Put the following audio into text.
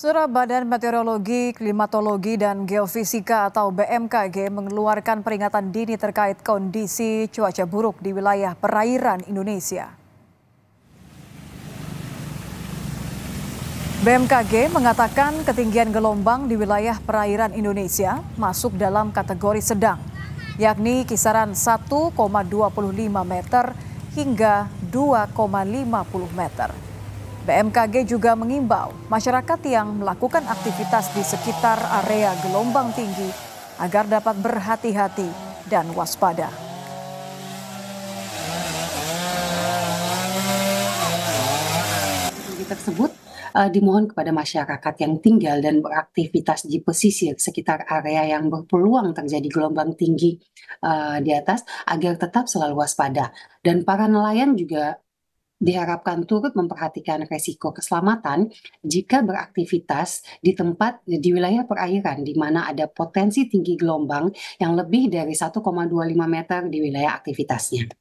Surah Badan Meteorologi, Klimatologi, dan Geofisika atau BMKG mengeluarkan peringatan dini terkait kondisi cuaca buruk di wilayah perairan Indonesia. BMKG mengatakan ketinggian gelombang di wilayah perairan Indonesia masuk dalam kategori sedang, yakni kisaran 1,25 meter hingga 2,50 meter. BMKG juga mengimbau masyarakat yang melakukan aktivitas di sekitar area gelombang tinggi agar dapat berhati-hati dan waspada. tersebut uh, dimohon kepada masyarakat yang tinggal dan beraktivitas di pesisir sekitar area yang berpeluang terjadi gelombang tinggi uh, di atas agar tetap selalu waspada dan para nelayan juga diharapkan turut memperhatikan resiko keselamatan jika beraktivitas di tempat di wilayah perairan di mana ada potensi tinggi gelombang yang lebih dari 1,25 meter di wilayah aktivitasnya.